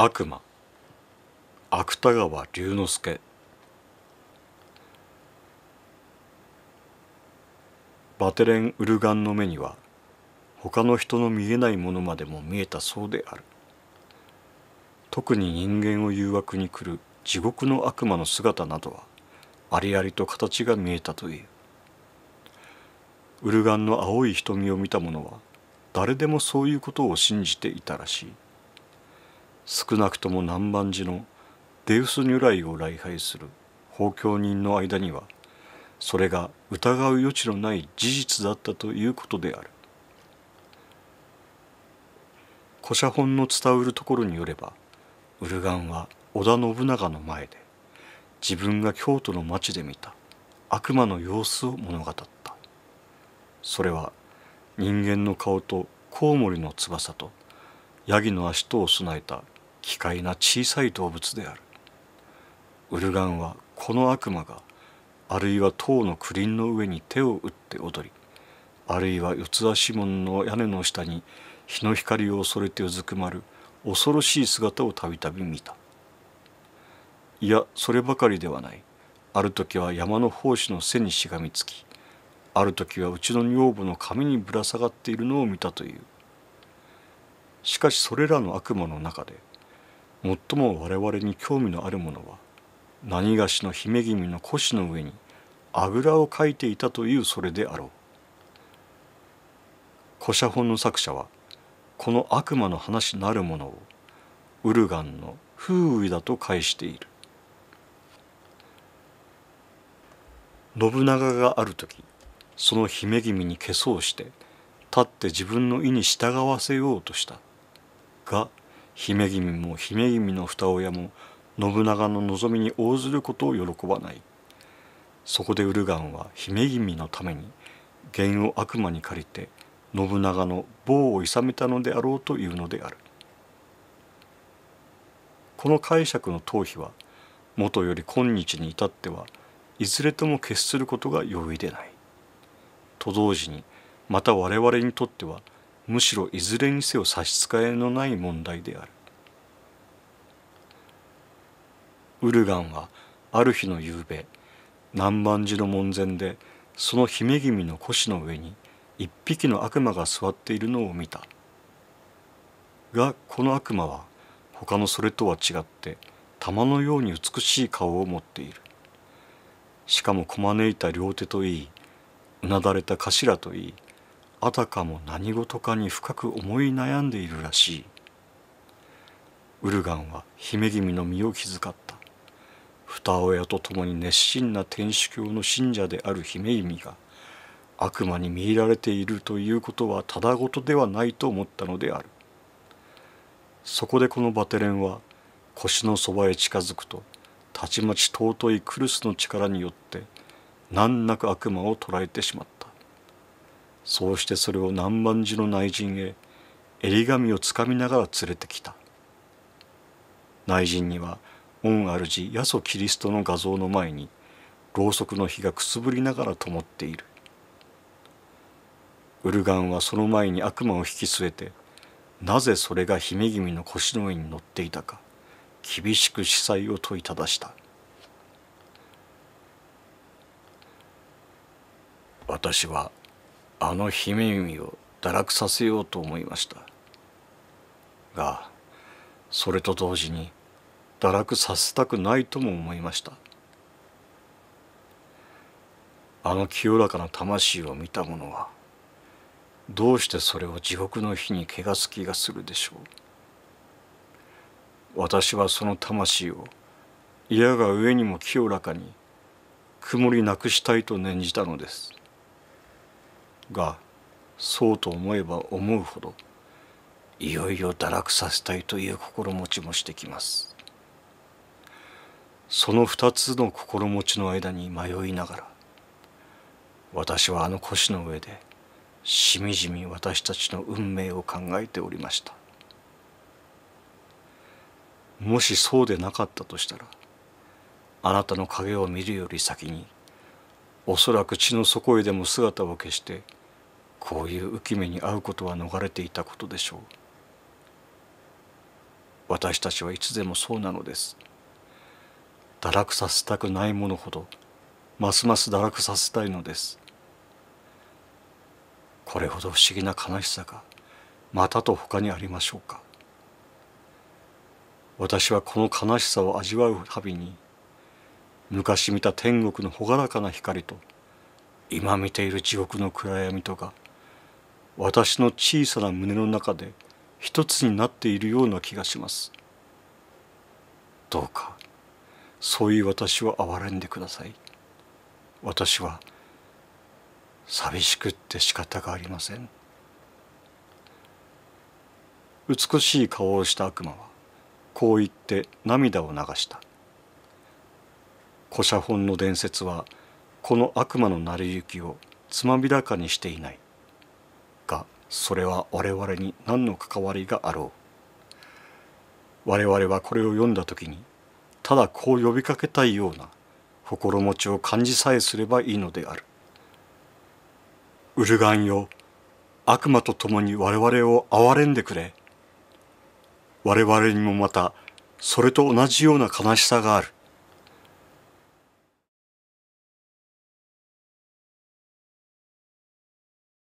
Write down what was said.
悪魔芥川龍之介バテレン・ウルガンの目には他の人の見えないものまでも見えたそうである特に人間を誘惑に来る地獄の悪魔の姿などはありありと形が見えたというウルガンの青い瞳を見た者は誰でもそういうことを信じていたらしい少なくとも南蛮寺のデウス如来を礼拝する法教人の間にはそれが疑う余地のない事実だったということである古写本の伝うるところによればウルガンは織田信長の前で自分が京都の町で見た悪魔の様子を物語ったそれは人間の顔とコウモリの翼とヤギの足とを備えた奇怪な小さい動物であるウルガンはこの悪魔があるいは塔のクリンの上に手を打って踊りあるいは四つ足門の屋根の下に日の光を恐れてうずくまる恐ろしい姿をたびたび見たいやそればかりではないある時は山の胞子の背にしがみつきある時はうちの女房の髪にぶら下がっているのを見たというしかしそれらの悪魔の中で最も我々に興味のあるものは何がしの姫君の腰の上にあぐらをかいていたというそれであろう。古写本の作者はこの悪魔の話なるものをウルガンの風雨だと返している。信長がある時その姫君に化粧して立って自分の意に従わせようとしたが姫君も姫君の二親も信長の望みに応ずることを喜ばないそこでウルガンは姫君のために弦を悪魔に借りて信長の棒をいさめたのであろうというのであるこの解釈の逃避はもとより今日に至ってはいずれとも決することが容易でないと同時にまた我々にとっては「むしろいずれにせよ差し支えのない問題であるウルガンはある日の夕べ南蛮寺の門前でその姫君の腰の上に一匹の悪魔が座っているのを見たがこの悪魔は他のそれとは違って玉のように美しい顔を持っているしかもこまねいた両手といいうなだれた頭といいあたかも何事かに深く思い悩んでいるらしいウルガンは姫君の身を気遣った二親と共に熱心な天主教の信者である姫君が悪魔に見入られているということはただごとではないと思ったのであるそこでこのバテレンは腰のそばへ近づくとたちまち尊いクルスの力によって難なく悪魔を捕らえてしまったそうしてそれを南蛮寺の内陣へ襟紙をつかみながら連れてきた内陣には御主ヤソキリストの画像の前にろうそくの火がくすぶりながら灯っているウルガンはその前に悪魔を引き据えてなぜそれが姫君の腰の上に乗っていたか厳しく司祭を問いただした私はあの姫君を堕落させようと思いましたがそれと同時に堕落させたくないとも思いましたあの清らかな魂を見た者はどうしてそれを地獄の火に汚す気がするでしょう私はその魂を嫌が上にも清らかに曇りなくしたいと念じたのですがそうと思えば思うほどいよいよ堕落させたいという心持ちもしてきますその二つの心持ちの間に迷いながら私はあの腰の上でしみじみ私たちの運命を考えておりましたもしそうでなかったとしたらあなたの影を見るより先におそらく血の底へでも姿を消してこういう浮き目に遭うことは逃れていたことでしょう私たちはいつでもそうなのです堕落させたくないものほどますます堕落させたいのですこれほど不思議な悲しさがまたと他にありましょうか私はこの悲しさを味わうたびに昔見た天国の朗らかな光と今見ている地獄の暗闇とが私の小さな胸の中で一つになっているような気がしますどうかそういう私を憐れんでください私は寂しくって仕方がありません美しい顔をした悪魔はこう言って涙を流した古写本の伝説はこの悪魔の成り行きをつまびらかにしていないそれは我々に何の関わりがあろう我々はこれを読んだ時にただこう呼びかけたいような心持ちを感じさえすればいいのであるウルガンよ悪魔と共に我々を憐れんでくれ我々にもまたそれと同じような悲しさがある